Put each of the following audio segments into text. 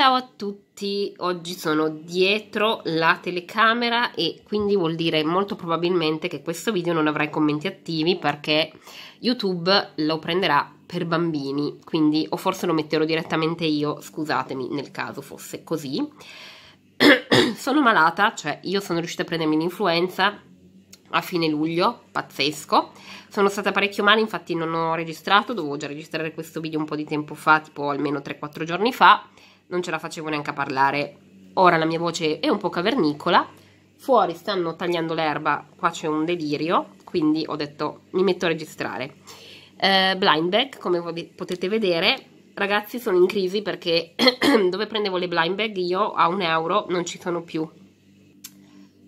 Ciao a tutti, oggi sono dietro la telecamera e quindi vuol dire molto probabilmente che questo video non avrà i commenti attivi perché YouTube lo prenderà per bambini, quindi o forse lo metterò direttamente io, scusatemi nel caso fosse così. sono malata, cioè io sono riuscita a prendermi l'influenza a fine luglio, pazzesco. Sono stata parecchio male, infatti non ho registrato, dovevo già registrare questo video un po' di tempo fa, tipo almeno 3-4 giorni fa non ce la facevo neanche a parlare. Ora la mia voce è un po' cavernicola. Fuori stanno tagliando l'erba, qua c'è un delirio, quindi ho detto mi metto a registrare. Eh, blind bag, come potete vedere, ragazzi sono in crisi perché dove prendevo le blind bag io a un euro non ci sono più.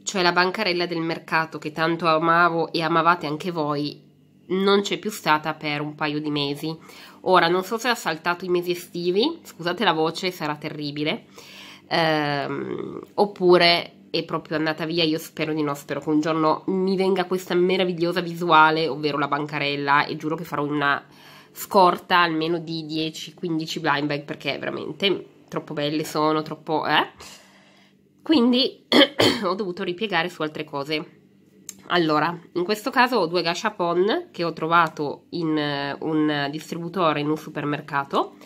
Cioè la bancarella del mercato che tanto amavo e amavate anche voi non c'è più stata per un paio di mesi. Ora, non so se ha saltato i mesi estivi, scusate la voce, sarà terribile, ehm, oppure è proprio andata via, io spero di no, spero che un giorno mi venga questa meravigliosa visuale, ovvero la bancarella, e giuro che farò una scorta almeno di 10-15 blind bag perché veramente troppo belle sono, troppo... Eh? Quindi ho dovuto ripiegare su altre cose allora, in questo caso ho due gashapon che ho trovato in eh, un distributore in un supermercato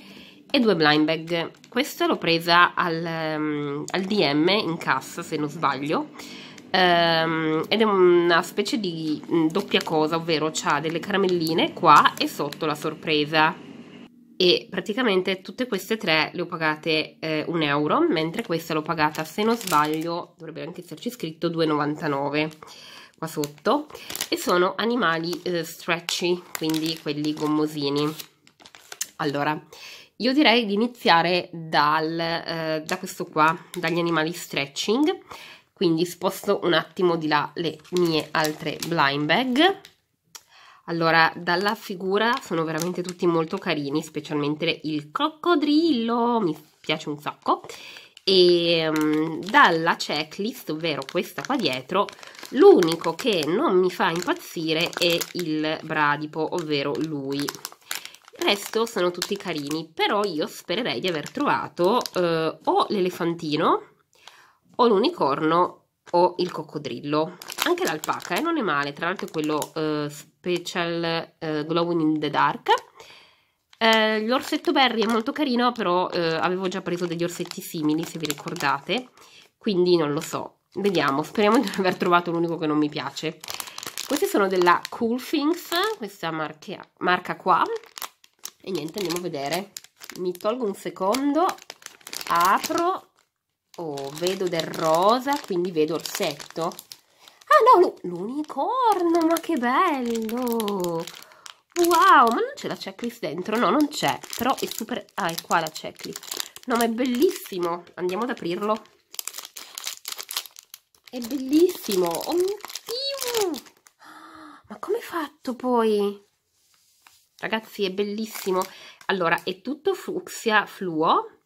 e due blind bag. Questa l'ho presa al, ehm, al, DM in cassa, se non sbaglio, ehm, ed è una specie di mm, doppia cosa, ovvero ha delle caramelline qua e sotto la sorpresa e praticamente tutte queste tre le ho pagate eh, un euro mentre questa l'ho pagata se non sbaglio dovrebbe anche esserci scritto 2,99 qua sotto e sono animali eh, stretchy quindi quelli gommosini allora io direi di iniziare dal, eh, da questo qua dagli animali stretching quindi sposto un attimo di là le mie altre blind bag allora dalla figura sono veramente tutti molto carini specialmente il coccodrillo mi piace un sacco e um, dalla checklist, ovvero questa qua dietro, l'unico che non mi fa impazzire è il bradipo, ovvero lui. Il resto sono tutti carini, però io spererei di aver trovato eh, o l'elefantino, o l'unicorno, o il coccodrillo. Anche l'alpaca, eh, non è male, tra l'altro quello eh, Special eh, Glowing in the Dark eh, l'orsetto Berry è molto carino, però eh, avevo già preso degli orsetti simili, se vi ricordate, quindi non lo so. Vediamo, speriamo di non aver trovato l'unico che non mi piace. Questi sono della Cool Things, questa marchia, marca qua. E niente, andiamo a vedere. Mi tolgo un secondo, apro, oh, vedo del rosa, quindi vedo orsetto. Ah no, l'unicorno, ma che bello! Wow, ma non c'è la checklist dentro? No, non c'è, però è super... Ah, è qua la checklist. No, ma è bellissimo. Andiamo ad aprirlo. È bellissimo. Oh mio Dio! Ma come hai fatto poi? Ragazzi, è bellissimo. Allora, è tutto fucsia fluo.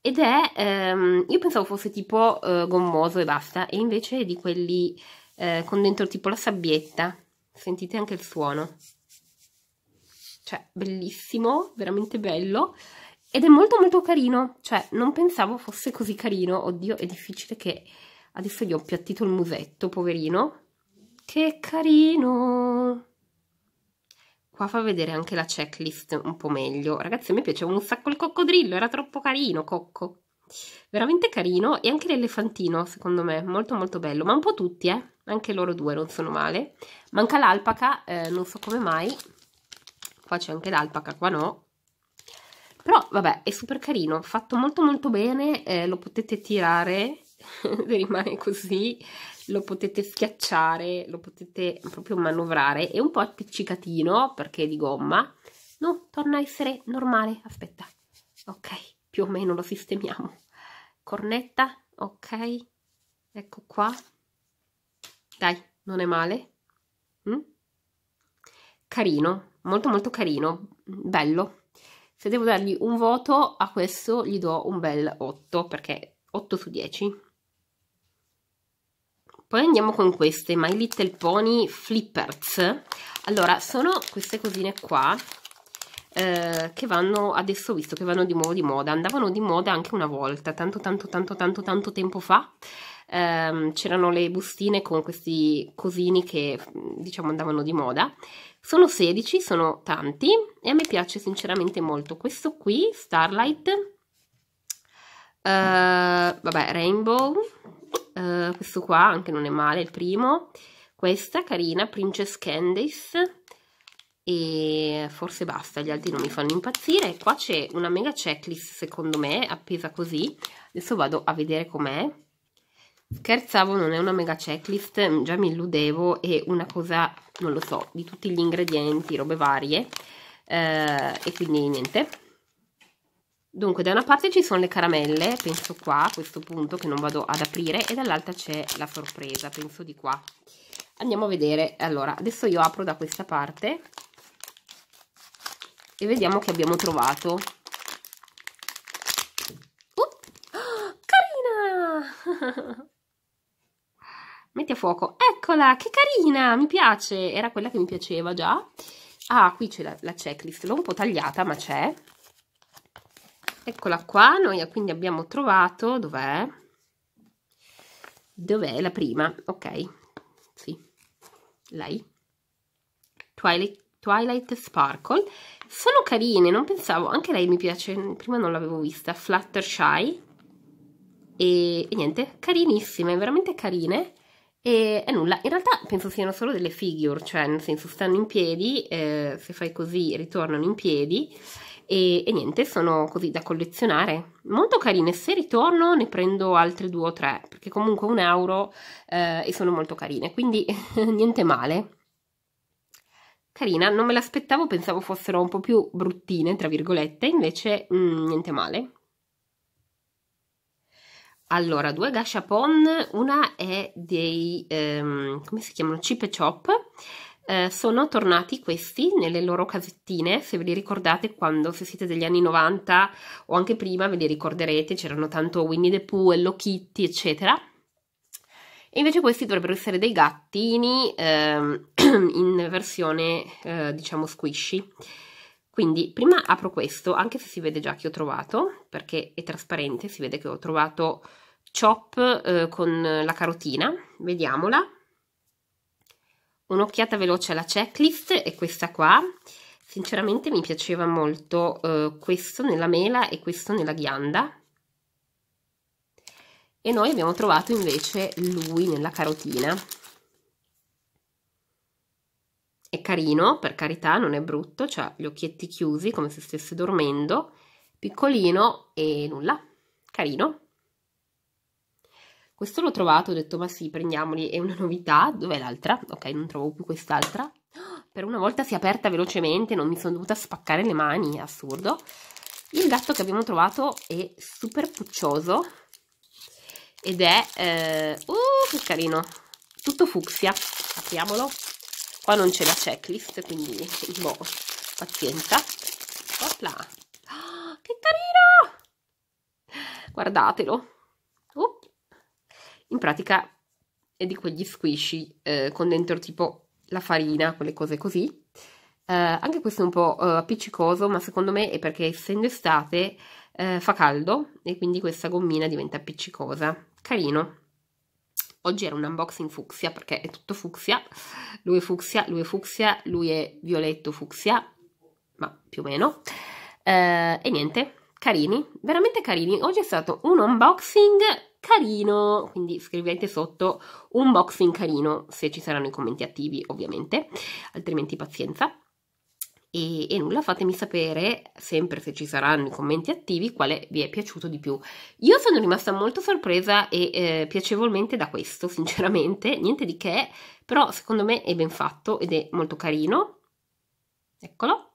Ed è... Ehm, io pensavo fosse tipo eh, gommoso e basta. E invece è di quelli eh, con dentro tipo la sabbietta. Sentite anche il suono cioè bellissimo, veramente bello ed è molto molto carino, cioè non pensavo fosse così carino, oddio è difficile che adesso gli ho appiattito il musetto, poverino, che carino! Qua fa vedere anche la checklist un po' meglio, ragazzi a me piaceva un sacco il coccodrillo, era troppo carino Cocco, veramente carino e anche l'elefantino secondo me, molto molto bello, ma un po' tutti eh, anche loro due non sono male, manca l'alpaca, eh, non so come mai, qua c'è anche l'alpaca, qua no. Però vabbè, è super carino, fatto molto molto bene, eh, lo potete tirare, rimane così, lo potete schiacciare, lo potete proprio manovrare, è un po' appiccicatino perché è di gomma. No, torna a essere normale, aspetta, ok, più o meno lo sistemiamo. Cornetta, ok, ecco qua, dai, non è male. Mm? carino, molto molto carino, bello. Se devo dargli un voto a questo gli do un bel 8 perché 8 su 10. Poi andiamo con queste My Little Pony Flippers. Allora, sono queste cosine qua eh, che vanno adesso visto che vanno di nuovo di moda andavano di moda anche una volta tanto tanto tanto tanto tanto tempo fa ehm, c'erano le bustine con questi cosini che diciamo andavano di moda. Sono 16, sono tanti e a me piace sinceramente molto questo qui, Starlight, Uh, vabbè, Rainbow, uh, questo qua anche non è male, il primo, questa carina, Princess Candice e forse basta, gli altri non mi fanno impazzire. Qua c'è una mega checklist secondo me, appesa così, adesso vado a vedere com'è scherzavo non è una mega checklist mm, già mi illudevo è una cosa non lo so di tutti gli ingredienti robe varie eh, e quindi niente dunque da una parte ci sono le caramelle penso qua a questo punto che non vado ad aprire e dall'altra c'è la sorpresa penso di qua andiamo a vedere allora adesso io apro da questa parte e vediamo che abbiamo trovato uh, carina Metti a fuoco. Eccola, che carina, mi piace. Era quella che mi piaceva già. Ah, qui c'è la, la checklist, l'ho un po' tagliata, ma c'è. Eccola qua, noi quindi abbiamo trovato, dov'è? Dov'è la prima? Ok, sì, lei. Twilight, Twilight Sparkle. Sono carine, non pensavo, anche lei mi piace, prima non l'avevo vista. Fluttershy. E, e niente, carinissime, veramente carine. E, e, nulla, in realtà penso siano solo delle figure, cioè nel senso stanno in piedi, eh, se fai così ritornano in piedi e, e, niente, sono così da collezionare. Molto carine, se ritorno ne prendo altre due o tre, perché comunque un euro eh, e sono molto carine, quindi niente male. Carina, non me l'aspettavo, pensavo fossero un po' più bruttine, tra virgolette, invece mh, mm, niente male. Allora, due gashapon, una è dei, ehm, come si chiamano, chip e chop, eh, sono tornati questi nelle loro casettine, se ve li ricordate quando, se siete degli anni 90 o anche prima, ve li ricorderete, c'erano tanto Winnie the Pooh, Hello Kitty, eccetera. E invece questi dovrebbero essere dei gattini ehm, in versione, eh, diciamo, squishy. Quindi prima apro questo, anche se si vede già che ho trovato, perché è trasparente, si vede che ho trovato chop eh, con la carotina, vediamola. Un'occhiata veloce alla checklist è questa qua. Sinceramente mi piaceva molto eh, questo nella mela e questo nella ghianda. E noi abbiamo trovato invece lui nella carotina. È carino, per carità, non è brutto, ha gli occhietti chiusi come se stesse dormendo, piccolino e nulla, carino. Questo l'ho trovato, ho detto ma sì, prendiamoli, è una novità, dov'è l'altra? Ok, non trovo più quest'altra. Per una volta si è aperta velocemente, non mi sono dovuta spaccare le mani, assurdo. Il gatto che abbiamo trovato è super puccioso ed è... Eh, uh, che carino! Tutto fucsia, apriamolo qua non c'è la checklist quindi boh, pazienza Opla. Oh, che carino guardatelo uh. in pratica è di quegli squishy eh, con dentro tipo la farina quelle cose così eh, anche questo è un po' eh, appiccicoso ma secondo me è perché essendo estate eh, fa caldo e quindi questa gommina diventa appiccicosa carino Oggi era un unboxing fucsia perché è tutto fucsia. Lui è fucsia, lui è fucsia, lui è violetto fucsia, ma più o meno. Eh, e niente, carini, veramente carini. Oggi è stato un unboxing carino, quindi scrivete sotto unboxing carino se ci saranno i commenti attivi ovviamente, altrimenti pazienza. E, e, nulla, fatemi sapere, sempre se ci saranno i commenti attivi, quale vi è piaciuto di più. Io sono rimasta molto sorpresa e eh, piacevolmente da questo, sinceramente, niente di che, però secondo me è ben fatto ed è molto carino. Eccolo.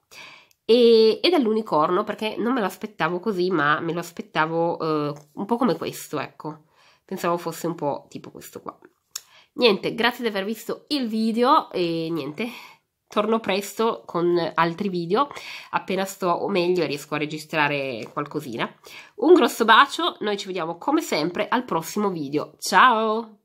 E, è l'unicorno perché non me lo aspettavo così, ma me lo aspettavo eh, un po' come questo, ecco. Pensavo fosse un po' tipo questo qua. Niente, grazie di aver visto il video e niente Torno presto con altri video appena sto o meglio riesco a registrare qualcosina. Un grosso bacio, noi ci vediamo come sempre al prossimo video. Ciao!